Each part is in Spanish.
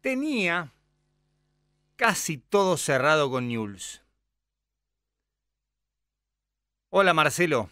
tenía casi todo cerrado con News. Hola Marcelo,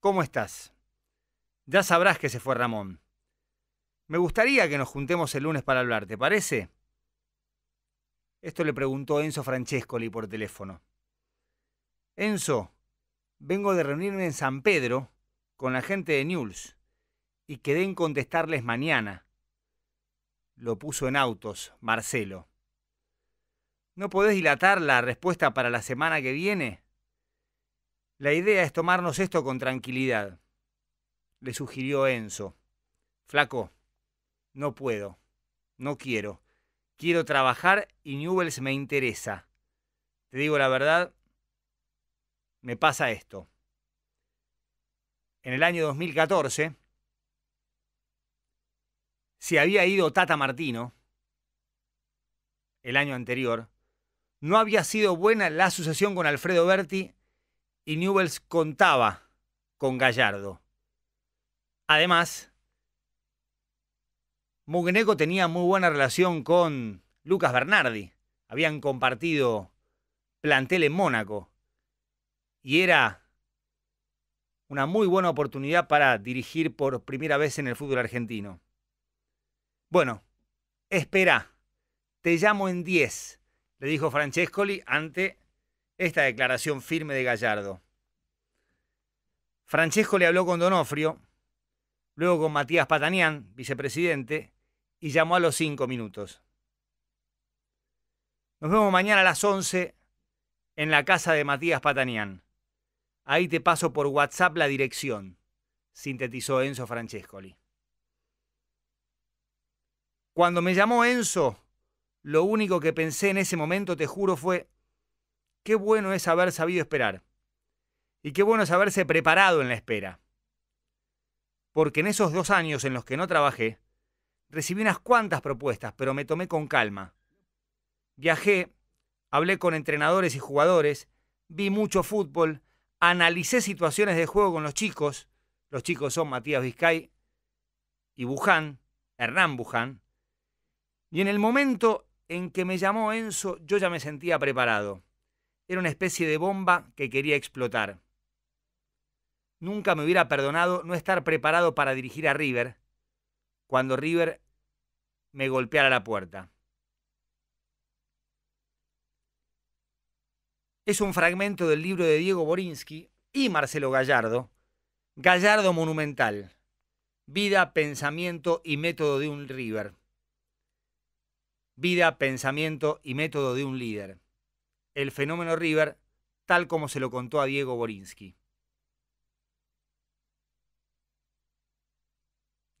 ¿cómo estás? Ya sabrás que se fue Ramón. Me gustaría que nos juntemos el lunes para hablar, ¿te parece? Esto le preguntó Enzo Francescoli por teléfono. Enzo, vengo de reunirme en San Pedro con la gente de News y quedé en contestarles mañana, lo puso en autos, Marcelo. ¿No podés dilatar la respuesta para la semana que viene? La idea es tomarnos esto con tranquilidad, le sugirió Enzo. Flaco, no puedo, no quiero. Quiero trabajar y Newells me interesa. Te digo la verdad, me pasa esto. En el año 2014, si había ido Tata Martino el año anterior, no había sido buena la sucesión con Alfredo Berti y Newells contaba con Gallardo. Además, Mugneco tenía muy buena relación con Lucas Bernardi. Habían compartido plantel en Mónaco. Y era una muy buena oportunidad para dirigir por primera vez en el fútbol argentino. Bueno, espera, te llamo en 10, le dijo Francescoli ante esta declaración firme de Gallardo. Francescoli habló con Donofrio, luego con Matías Patanián, vicepresidente, y llamó a los cinco minutos. Nos vemos mañana a las 11 en la casa de Matías Patanián. Ahí te paso por WhatsApp la dirección, sintetizó Enzo Francescoli. Cuando me llamó Enzo, lo único que pensé en ese momento, te juro, fue, qué bueno es haber sabido esperar. Y qué bueno es haberse preparado en la espera. Porque en esos dos años en los que no trabajé, recibí unas cuantas propuestas, pero me tomé con calma. Viajé, hablé con entrenadores y jugadores, vi mucho fútbol, analicé situaciones de juego con los chicos. Los chicos son Matías Vizcay y Buján, Hernán Buján, y en el momento en que me llamó Enzo, yo ya me sentía preparado. Era una especie de bomba que quería explotar. Nunca me hubiera perdonado no estar preparado para dirigir a River cuando River me golpeara la puerta. Es un fragmento del libro de Diego Borinsky y Marcelo Gallardo, Gallardo Monumental, Vida, Pensamiento y Método de un River vida, pensamiento y método de un líder. El fenómeno River, tal como se lo contó a Diego Borinsky.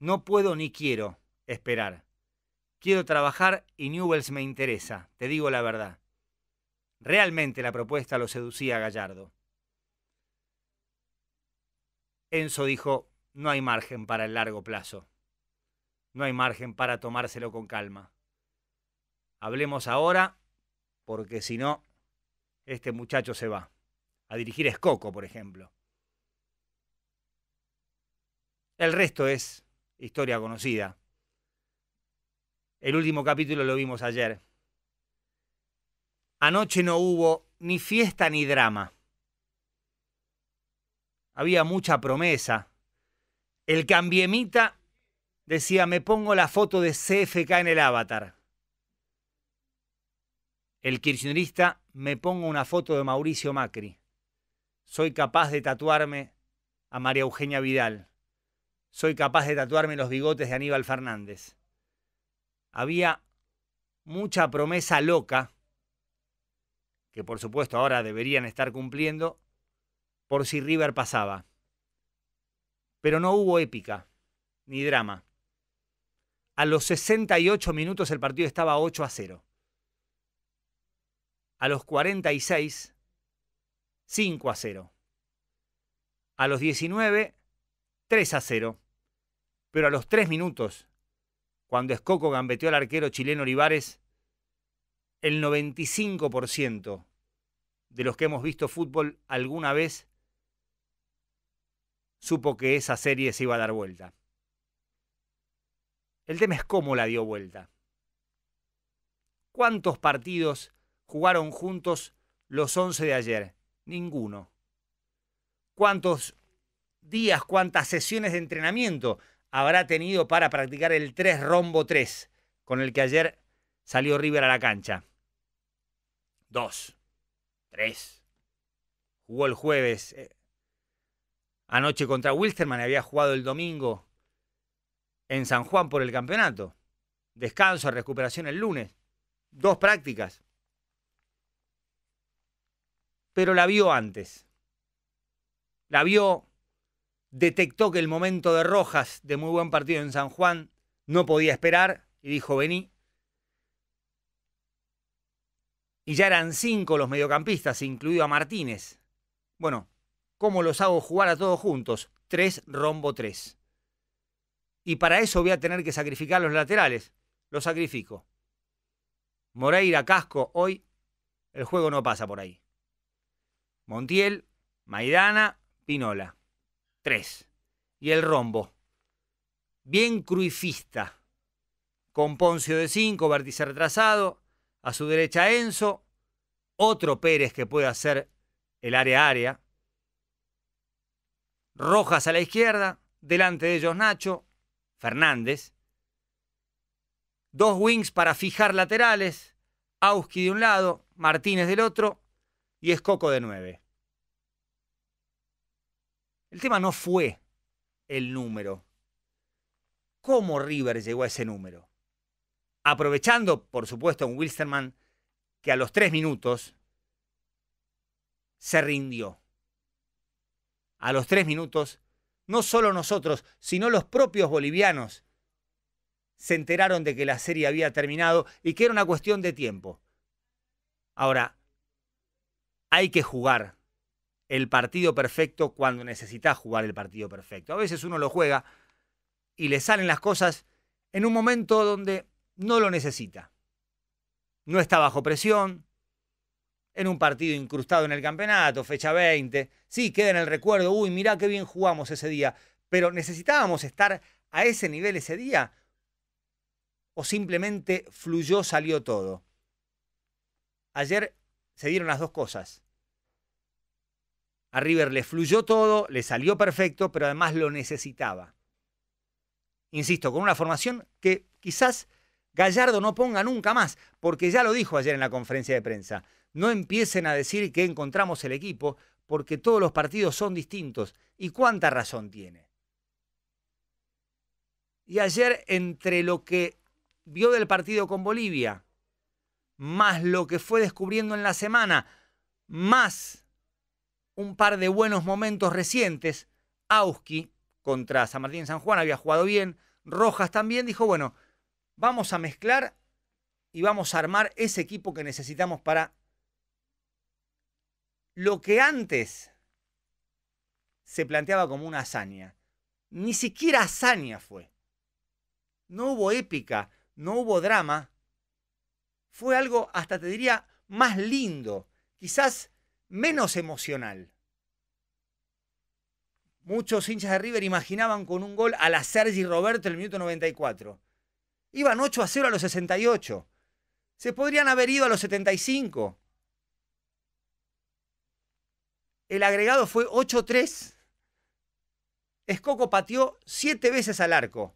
No puedo ni quiero esperar. Quiero trabajar y Newells me interesa, te digo la verdad. Realmente la propuesta lo seducía a Gallardo. Enzo dijo, no hay margen para el largo plazo. No hay margen para tomárselo con calma hablemos ahora, porque si no, este muchacho se va a dirigir a Escoco, por ejemplo. El resto es historia conocida. El último capítulo lo vimos ayer. Anoche no hubo ni fiesta ni drama. Había mucha promesa. El cambiemita decía, me pongo la foto de CFK en el avatar el kirchnerista, me pongo una foto de Mauricio Macri. Soy capaz de tatuarme a María Eugenia Vidal. Soy capaz de tatuarme los bigotes de Aníbal Fernández. Había mucha promesa loca, que por supuesto ahora deberían estar cumpliendo, por si River pasaba. Pero no hubo épica, ni drama. A los 68 minutos el partido estaba 8 a 0. A los 46, 5 a 0. A los 19, 3 a 0. Pero a los 3 minutos, cuando Escoco gambeteó al arquero chileno Olivares, el 95% de los que hemos visto fútbol alguna vez supo que esa serie se iba a dar vuelta. El tema es cómo la dio vuelta. ¿Cuántos partidos jugaron juntos los 11 de ayer? Ninguno. ¿Cuántos días, cuántas sesiones de entrenamiento habrá tenido para practicar el 3 rombo 3 con el que ayer salió River a la cancha? Dos, tres. Jugó el jueves. Eh, anoche contra Wilsterman había jugado el domingo en San Juan por el campeonato. Descanso, recuperación el lunes. Dos prácticas pero la vio antes. La vio, detectó que el momento de Rojas, de muy buen partido en San Juan, no podía esperar y dijo, vení. Y ya eran cinco los mediocampistas, incluido a Martínez. Bueno, ¿cómo los hago jugar a todos juntos? Tres rombo tres. Y para eso voy a tener que sacrificar los laterales. Los sacrifico. Moreira, Casco, hoy el juego no pasa por ahí. Montiel, Maidana, Pinola. Tres. Y el rombo. Bien cruifista. Con Poncio de cinco, vértice retrasado. A su derecha Enzo. Otro Pérez que puede hacer el área-área. Rojas a la izquierda. Delante de ellos Nacho. Fernández. Dos wings para fijar laterales. Auski de un lado, Martínez del otro y es Coco de 9. El tema no fue el número. ¿Cómo River llegó a ese número? Aprovechando, por supuesto, a un Wilsterman que a los tres minutos se rindió. A los tres minutos, no solo nosotros, sino los propios bolivianos se enteraron de que la serie había terminado y que era una cuestión de tiempo. Ahora, hay que jugar el partido perfecto cuando necesitas jugar el partido perfecto. A veces uno lo juega y le salen las cosas en un momento donde no lo necesita. No está bajo presión, en un partido incrustado en el campeonato, fecha 20. Sí, queda en el recuerdo, uy, mirá qué bien jugamos ese día, pero necesitábamos estar a ese nivel ese día o simplemente fluyó, salió todo. Ayer se dieron las dos cosas. A River le fluyó todo, le salió perfecto, pero además lo necesitaba. Insisto, con una formación que quizás Gallardo no ponga nunca más, porque ya lo dijo ayer en la conferencia de prensa. No empiecen a decir que encontramos el equipo, porque todos los partidos son distintos. ¿Y cuánta razón tiene? Y ayer, entre lo que vio del partido con Bolivia más lo que fue descubriendo en la semana, más un par de buenos momentos recientes, Auski contra San Martín San Juan había jugado bien, Rojas también dijo, bueno, vamos a mezclar y vamos a armar ese equipo que necesitamos para lo que antes se planteaba como una hazaña. Ni siquiera hazaña fue. No hubo épica, no hubo drama, fue algo, hasta te diría, más lindo, quizás menos emocional. Muchos hinchas de River imaginaban con un gol a la Sergi Roberto en el minuto 94. Iban 8 a 0 a los 68. Se podrían haber ido a los 75. El agregado fue 8-3. Escoco pateó 7 veces al arco.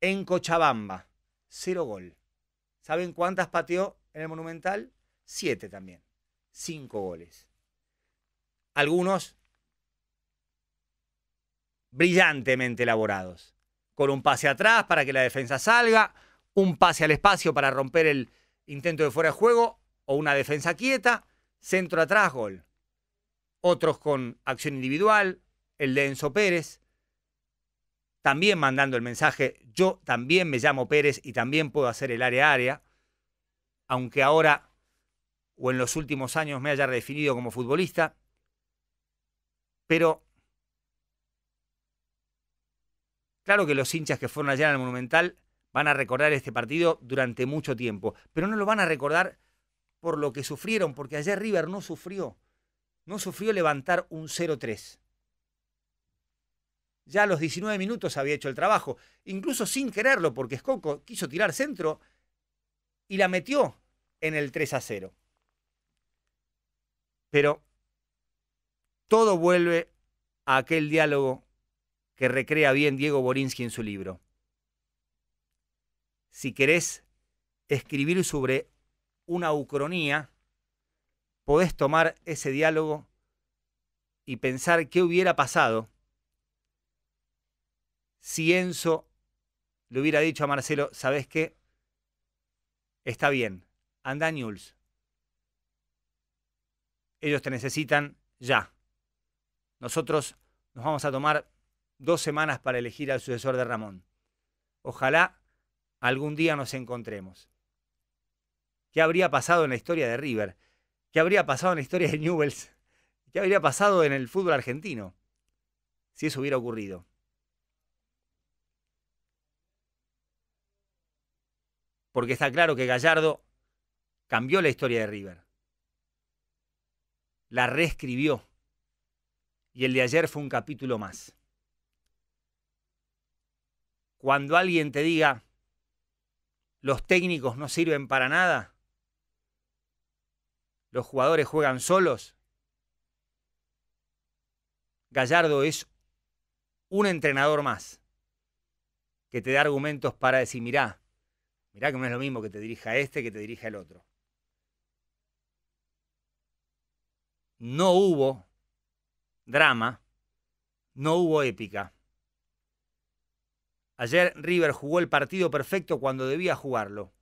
En Cochabamba, Cero gol. ¿Saben cuántas pateó en el Monumental? Siete también. Cinco goles. Algunos brillantemente elaborados. Con un pase atrás para que la defensa salga, un pase al espacio para romper el intento de fuera de juego o una defensa quieta, centro atrás, gol. Otros con acción individual, el de Enzo Pérez, también mandando el mensaje, yo también me llamo Pérez y también puedo hacer el área-área, aunque ahora o en los últimos años me haya redefinido como futbolista, pero claro que los hinchas que fueron allá en el Monumental van a recordar este partido durante mucho tiempo, pero no lo van a recordar por lo que sufrieron, porque ayer River no sufrió, no sufrió levantar un 0-3 ya a los 19 minutos había hecho el trabajo, incluso sin quererlo, porque Escoco quiso tirar centro y la metió en el 3 a 0. Pero todo vuelve a aquel diálogo que recrea bien Diego Borinsky en su libro. Si querés escribir sobre una ucronía, podés tomar ese diálogo y pensar qué hubiera pasado si Enzo le hubiera dicho a Marcelo, ¿sabes qué? Está bien, anda Newell's, Ellos te necesitan ya. Nosotros nos vamos a tomar dos semanas para elegir al sucesor de Ramón. Ojalá algún día nos encontremos. ¿Qué habría pasado en la historia de River? ¿Qué habría pasado en la historia de Newells? ¿Qué habría pasado en el fútbol argentino si eso hubiera ocurrido? porque está claro que Gallardo cambió la historia de River. La reescribió. Y el de ayer fue un capítulo más. Cuando alguien te diga, los técnicos no sirven para nada, los jugadores juegan solos, Gallardo es un entrenador más que te da argumentos para decir, mirá, Mirá que no es lo mismo que te dirija este que te dirija el otro. No hubo drama, no hubo épica. Ayer River jugó el partido perfecto cuando debía jugarlo.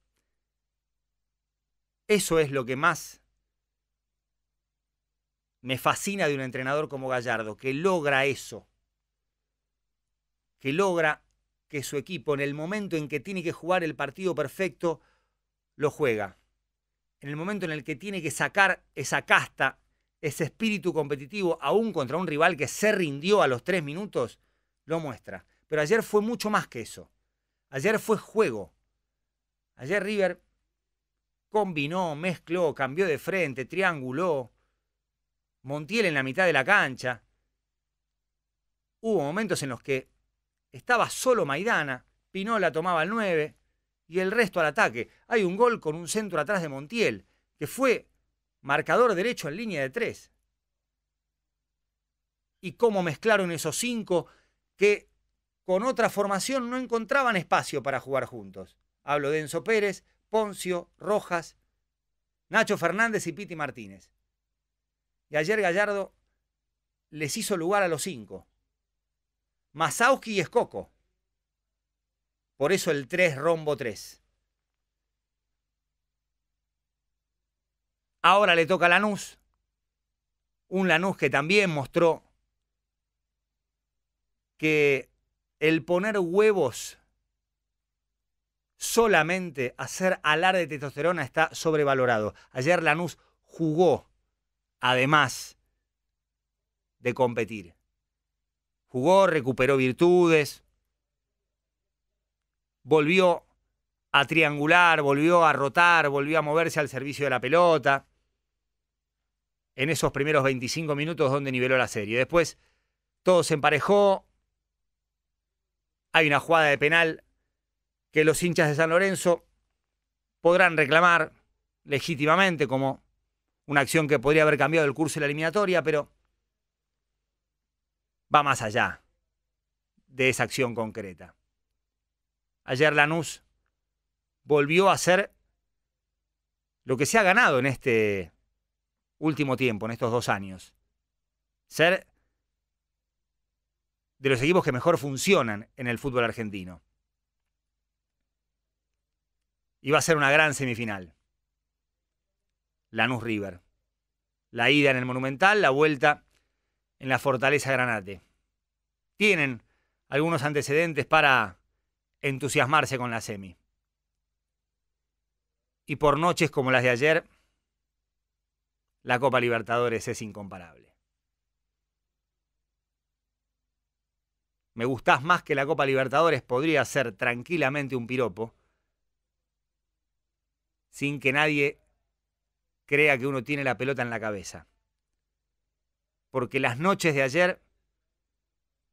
Eso es lo que más me fascina de un entrenador como Gallardo, que logra eso, que logra que su equipo en el momento en que tiene que jugar el partido perfecto, lo juega. En el momento en el que tiene que sacar esa casta, ese espíritu competitivo, aún contra un rival que se rindió a los tres minutos, lo muestra. Pero ayer fue mucho más que eso. Ayer fue juego. Ayer River combinó, mezcló, cambió de frente, trianguló. Montiel en la mitad de la cancha. Hubo momentos en los que estaba solo Maidana, Pinola tomaba el 9 y el resto al ataque. Hay un gol con un centro atrás de Montiel, que fue marcador derecho en línea de 3. Y cómo mezclaron esos cinco que con otra formación no encontraban espacio para jugar juntos. Hablo de Enzo Pérez, Poncio, Rojas, Nacho Fernández y Piti Martínez. Y ayer Gallardo les hizo lugar a los cinco. Masauki y Escoco. Por eso el 3 rombo 3. Ahora le toca a Lanús. Un Lanús que también mostró que el poner huevos solamente hacer alar de testosterona está sobrevalorado. Ayer Lanús jugó, además de competir jugó, recuperó virtudes, volvió a triangular, volvió a rotar, volvió a moverse al servicio de la pelota. En esos primeros 25 minutos donde niveló la serie. Después todo se emparejó. Hay una jugada de penal que los hinchas de San Lorenzo podrán reclamar legítimamente como una acción que podría haber cambiado el curso de la eliminatoria, pero va más allá de esa acción concreta. Ayer Lanús volvió a ser lo que se ha ganado en este último tiempo, en estos dos años. Ser de los equipos que mejor funcionan en el fútbol argentino. Y va a ser una gran semifinal. Lanús River. La ida en el Monumental, la vuelta en la fortaleza Granate. Tienen algunos antecedentes para entusiasmarse con la semi. Y por noches como las de ayer, la Copa Libertadores es incomparable. Me gustás más que la Copa Libertadores podría ser tranquilamente un piropo, sin que nadie crea que uno tiene la pelota en la cabeza porque las noches de ayer,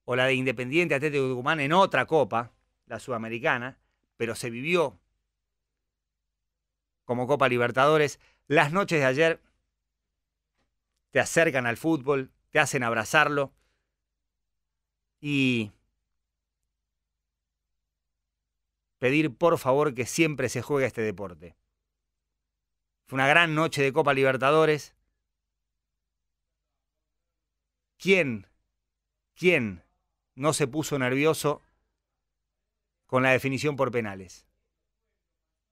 o la de Independiente Atlético de Tucumán en otra copa, la sudamericana, pero se vivió como Copa Libertadores, las noches de ayer te acercan al fútbol, te hacen abrazarlo y pedir por favor que siempre se juegue este deporte. Fue una gran noche de Copa Libertadores. ¿Quién? ¿Quién no se puso nervioso con la definición por penales?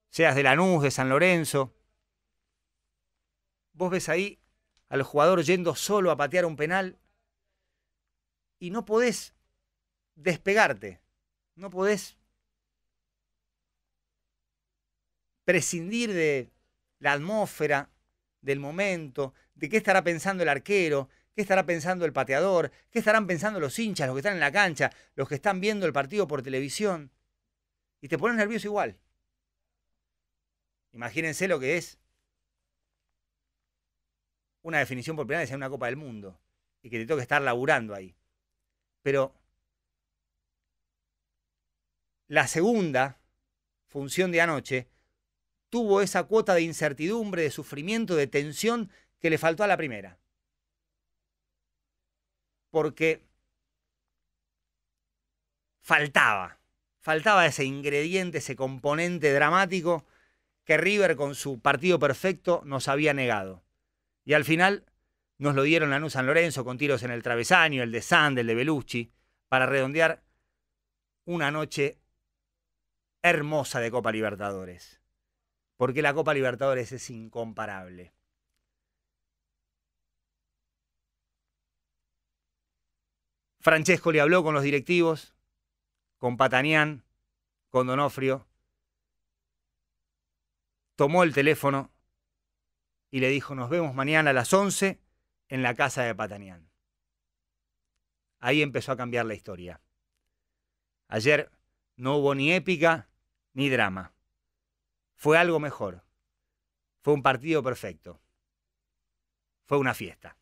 Seas de Lanús, de San Lorenzo. Vos ves ahí al jugador yendo solo a patear un penal y no podés despegarte, no podés prescindir de la atmósfera, del momento, de qué estará pensando el arquero, ¿Qué estará pensando el pateador? ¿Qué estarán pensando los hinchas, los que están en la cancha, los que están viendo el partido por televisión? Y te pones nervioso igual. Imagínense lo que es una definición por primera vez en una Copa del Mundo y que te toque estar laburando ahí. Pero la segunda función de anoche tuvo esa cuota de incertidumbre, de sufrimiento, de tensión que le faltó a la primera porque faltaba, faltaba ese ingrediente, ese componente dramático que River con su partido perfecto nos había negado. Y al final nos lo dieron Lanús San Lorenzo con tiros en el travesaño, el de Sand, el de Belucci, para redondear una noche hermosa de Copa Libertadores. Porque la Copa Libertadores es incomparable. Francesco le habló con los directivos, con Patanián, con Donofrio, tomó el teléfono y le dijo, nos vemos mañana a las 11 en la casa de Patanián. Ahí empezó a cambiar la historia. Ayer no hubo ni épica ni drama. Fue algo mejor. Fue un partido perfecto. Fue una fiesta.